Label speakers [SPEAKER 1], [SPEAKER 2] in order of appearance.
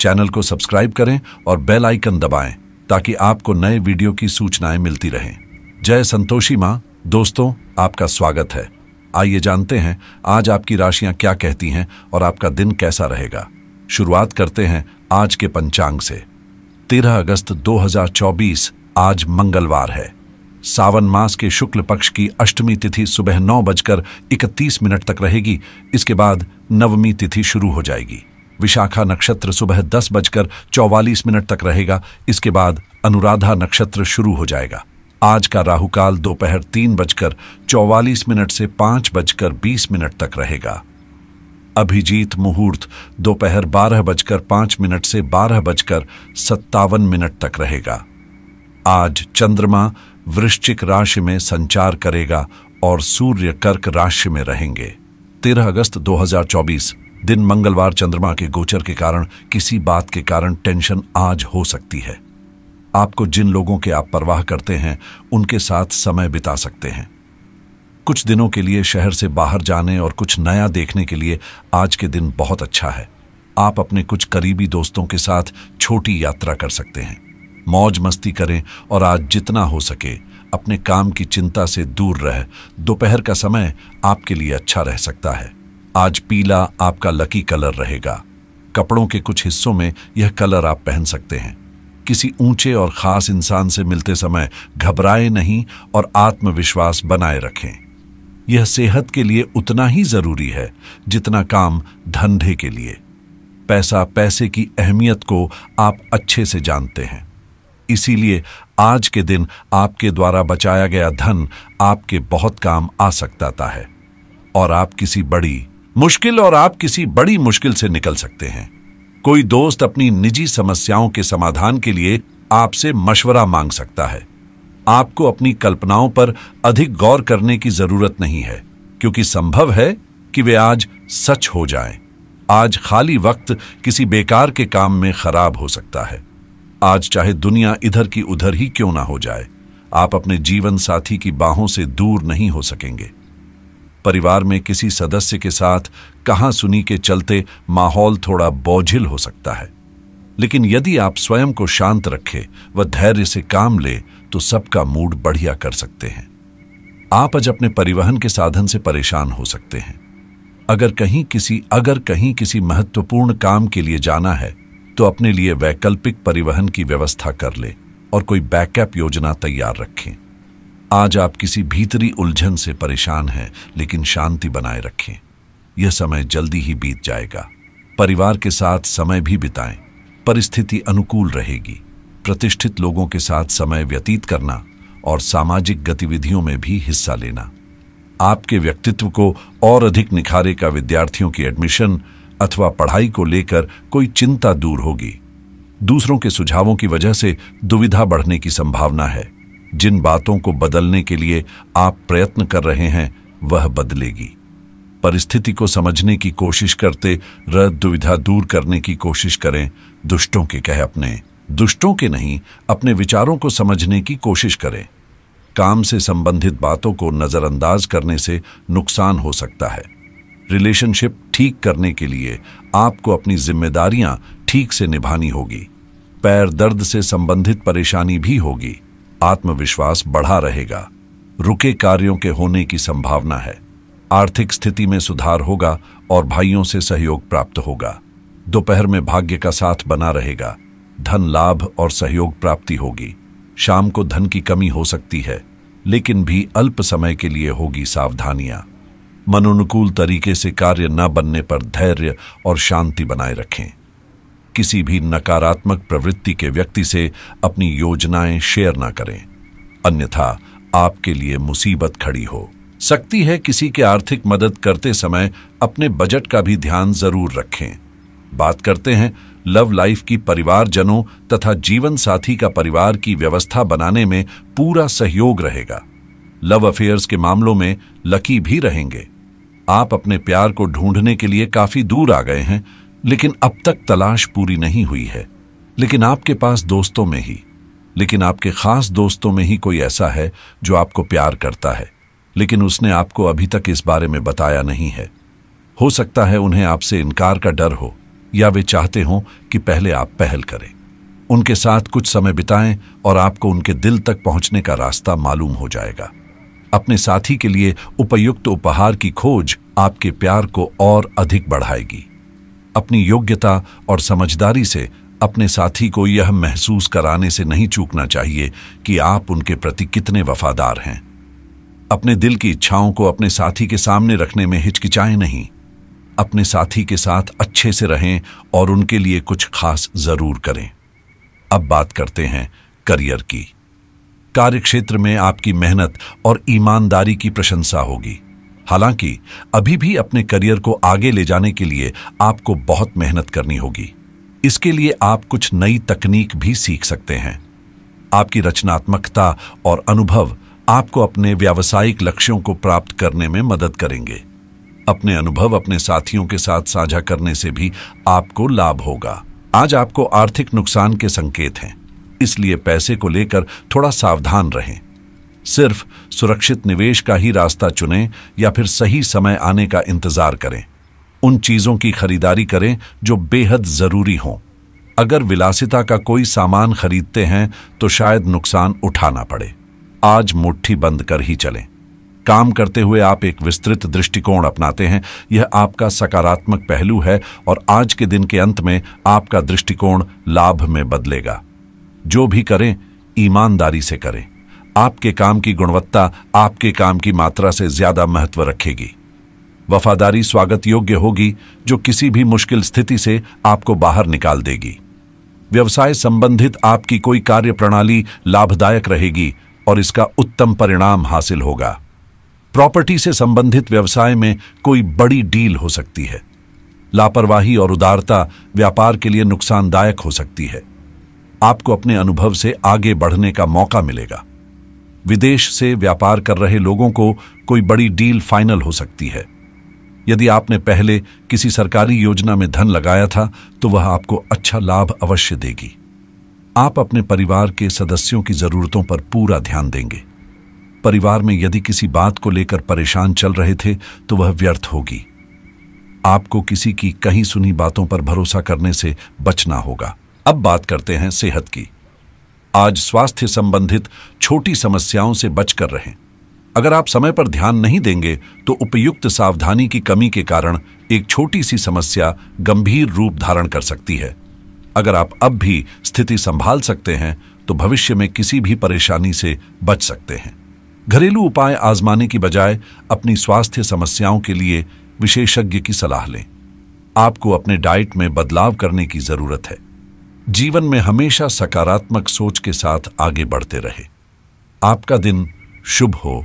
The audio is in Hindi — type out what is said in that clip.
[SPEAKER 1] चैनल को सब्सक्राइब करें और बेल आइकन दबाएं ताकि आपको नए वीडियो की सूचनाएं मिलती रहें जय संतोषी माँ दोस्तों आपका स्वागत है आइए जानते हैं आज आपकी राशियां क्या कहती हैं और आपका दिन कैसा रहेगा शुरुआत करते हैं आज के पंचांग से 13 अगस्त 2024 आज मंगलवार है सावन मास के शुक्ल पक्ष की अष्टमी तिथि सुबह नौ बजकर इकतीस मिनट तक रहेगी इसके बाद नवमी तिथि शुरू हो जाएगी विशाखा नक्षत्र सुबह दस बजकर चौवालीस मिनट तक रहेगा इसके बाद अनुराधा नक्षत्र शुरू हो जाएगा आज का राहुकाल दोपहर तीन बजकर चौवालीस मिनट से पांच बजकर बीस मिनट तक रहेगा अभिजीत मुहूर्त दोपहर बारह बजकर पांच मिनट से बारह बजकर सत्तावन मिनट तक रहेगा आज चंद्रमा वृश्चिक राशि में संचार करेगा और सूर्य कर्क राशि में रहेंगे तेरह अगस्त 2024 दिन मंगलवार चंद्रमा के गोचर के कारण किसी बात के कारण टेंशन आज हो सकती है आपको जिन लोगों के आप परवाह करते हैं उनके साथ समय बिता सकते हैं कुछ दिनों के लिए शहर से बाहर जाने और कुछ नया देखने के लिए आज के दिन बहुत अच्छा है आप अपने कुछ करीबी दोस्तों के साथ छोटी यात्रा कर सकते हैं मौज मस्ती करें और आज जितना हो सके अपने काम की चिंता से दूर रह दोपहर का समय आपके लिए अच्छा रह सकता है आज पीला आपका लकी कलर रहेगा कपड़ों के कुछ हिस्सों में यह कलर आप पहन सकते हैं किसी ऊंचे और खास इंसान से मिलते समय घबराए नहीं और आत्मविश्वास बनाए रखें यह सेहत के लिए उतना ही जरूरी है जितना काम धंधे के लिए पैसा पैसे की अहमियत को आप अच्छे से जानते हैं इसीलिए आज के दिन आपके द्वारा बचाया गया धन आपके बहुत काम आ सकता था है और आप किसी बड़ी मुश्किल और आप किसी बड़ी मुश्किल से निकल सकते हैं कोई दोस्त अपनी निजी समस्याओं के समाधान के लिए आपसे मशवरा मांग सकता है आपको अपनी कल्पनाओं पर अधिक गौर करने की जरूरत नहीं है क्योंकि संभव है कि वे आज सच हो जाएं। आज खाली वक्त किसी बेकार के काम में खराब हो सकता है आज चाहे दुनिया इधर की उधर ही क्यों ना हो जाए आप अपने जीवन साथी की बाहों से दूर नहीं हो सकेंगे परिवार में किसी सदस्य के साथ कहां सुनी के चलते माहौल थोड़ा बोझिल हो सकता है लेकिन यदि आप स्वयं को शांत रखें व धैर्य से काम ले तो सबका मूड बढ़िया कर सकते हैं आप आज अपने परिवहन के साधन से परेशान हो सकते हैं अगर कहीं किसी अगर कहीं किसी महत्वपूर्ण काम के लिए जाना है तो अपने लिए वैकल्पिक परिवहन की व्यवस्था कर ले और कोई बैकअप योजना तैयार रखें आज आप किसी भीतरी उलझन से परेशान हैं लेकिन शांति बनाए रखें यह समय जल्दी ही बीत जाएगा परिवार के साथ समय भी बिताएं परिस्थिति अनुकूल रहेगी प्रतिष्ठित लोगों के साथ समय व्यतीत करना और सामाजिक गतिविधियों में भी हिस्सा लेना आपके व्यक्तित्व को और अधिक निखारे का विद्यार्थियों की एडमिशन अथवा पढ़ाई को लेकर कोई चिंता दूर होगी दूसरों के सुझावों की वजह से दुविधा बढ़ने की संभावना है जिन बातों को बदलने के लिए आप प्रयत्न कर रहे हैं वह बदलेगी परिस्थिति को समझने की कोशिश करते रह दुविधा दूर करने की कोशिश करें दुष्टों के कह अपने दुष्टों के नहीं अपने विचारों को समझने की कोशिश करें काम से संबंधित बातों को नज़रअंदाज करने से नुकसान हो सकता है रिलेशनशिप ठीक करने के लिए आपको अपनी जिम्मेदारियां ठीक से निभानी होगी पैर दर्द से संबंधित परेशानी भी होगी आत्मविश्वास बढ़ा रहेगा रुके कार्यों के होने की संभावना है आर्थिक स्थिति में सुधार होगा और भाइयों से सहयोग प्राप्त होगा दोपहर में भाग्य का साथ बना रहेगा धन लाभ और सहयोग प्राप्ति होगी शाम को धन की कमी हो सकती है लेकिन भी अल्प समय के लिए होगी सावधानियां मनोनुकूल तरीके से कार्य न बनने पर धैर्य और शांति बनाए रखें किसी भी नकारात्मक प्रवृत्ति के व्यक्ति से अपनी योजनाएं शेयर ना करें अन्यथा आपके लिए मुसीबत खड़ी हो सकती है किसी के आर्थिक मदद करते समय अपने बजट का भी ध्यान जरूर रखें बात करते हैं लव लाइफ की परिवारजनों तथा जीवन साथी का परिवार की व्यवस्था बनाने में पूरा सहयोग रहेगा लव अफेयर्स के मामलों में लकी भी रहेंगे आप अपने प्यार को ढूंढने के लिए काफी दूर आ गए हैं लेकिन अब तक तलाश पूरी नहीं हुई है लेकिन आपके पास दोस्तों में ही लेकिन आपके खास दोस्तों में ही कोई ऐसा है जो आपको प्यार करता है लेकिन उसने आपको अभी तक इस बारे में बताया नहीं है हो सकता है उन्हें आपसे इनकार का डर हो या वे चाहते हों कि पहले आप पहल करें उनके साथ कुछ समय बिताएं और आपको उनके दिल तक पहुंचने का रास्ता मालूम हो जाएगा अपने साथी के लिए उपयुक्त उपहार की खोज आपके प्यार को और अधिक बढ़ाएगी अपनी योग्यता और समझदारी से अपने साथी को यह महसूस कराने से नहीं चूकना चाहिए कि आप उनके प्रति कितने वफादार हैं अपने दिल की इच्छाओं को अपने साथी के सामने रखने में हिचकिचाएं नहीं अपने साथी के साथ अच्छे से रहें और उनके लिए कुछ खास जरूर करें अब बात करते हैं करियर की कार्यक्षेत्र में आपकी मेहनत और ईमानदारी की प्रशंसा होगी हालांकि अभी भी अपने करियर को आगे ले जाने के लिए आपको बहुत मेहनत करनी होगी इसके लिए आप कुछ नई तकनीक भी सीख सकते हैं आपकी रचनात्मकता और अनुभव आपको अपने व्यावसायिक लक्ष्यों को प्राप्त करने में मदद करेंगे अपने अनुभव अपने साथियों के साथ साझा करने से भी आपको लाभ होगा आज आपको आर्थिक नुकसान के संकेत हैं इसलिए पैसे को लेकर थोड़ा सावधान रहें सिर्फ सुरक्षित निवेश का ही रास्ता चुनें या फिर सही समय आने का इंतजार करें उन चीजों की खरीदारी करें जो बेहद जरूरी हों अगर विलासिता का कोई सामान खरीदते हैं तो शायद नुकसान उठाना पड़े आज मुट्ठी बंद कर ही चलें काम करते हुए आप एक विस्तृत दृष्टिकोण अपनाते हैं यह आपका सकारात्मक पहलू है और आज के दिन के अंत में आपका दृष्टिकोण लाभ में बदलेगा जो भी करें ईमानदारी से करें आपके काम की गुणवत्ता आपके काम की मात्रा से ज्यादा महत्व रखेगी वफादारी स्वागत योग्य होगी जो किसी भी मुश्किल स्थिति से आपको बाहर निकाल देगी व्यवसाय संबंधित आपकी कोई कार्य प्रणाली लाभदायक रहेगी और इसका उत्तम परिणाम हासिल होगा प्रॉपर्टी से संबंधित व्यवसाय में कोई बड़ी डील हो सकती है लापरवाही और उदारता व्यापार के लिए नुकसानदायक हो सकती है आपको अपने अनुभव से आगे बढ़ने का मौका मिलेगा विदेश से व्यापार कर रहे लोगों को कोई बड़ी डील फाइनल हो सकती है यदि आपने पहले किसी सरकारी योजना में धन लगाया था तो वह आपको अच्छा लाभ अवश्य देगी आप अपने परिवार के सदस्यों की जरूरतों पर पूरा ध्यान देंगे परिवार में यदि किसी बात को लेकर परेशान चल रहे थे तो वह व्यर्थ होगी आपको किसी की कहीं सुनी बातों पर भरोसा करने से बचना होगा अब बात करते हैं सेहत की आज स्वास्थ्य संबंधित छोटी समस्याओं से बचकर रहें अगर आप समय पर ध्यान नहीं देंगे तो उपयुक्त सावधानी की कमी के कारण एक छोटी सी समस्या गंभीर रूप धारण कर सकती है अगर आप अब भी स्थिति संभाल सकते हैं तो भविष्य में किसी भी परेशानी से बच सकते हैं घरेलू उपाय आजमाने की बजाय अपनी स्वास्थ्य समस्याओं के लिए विशेषज्ञ की सलाह लें आपको अपने डाइट में बदलाव करने की जरूरत है जीवन में हमेशा सकारात्मक सोच के साथ आगे बढ़ते रहे आपका दिन शुभ हो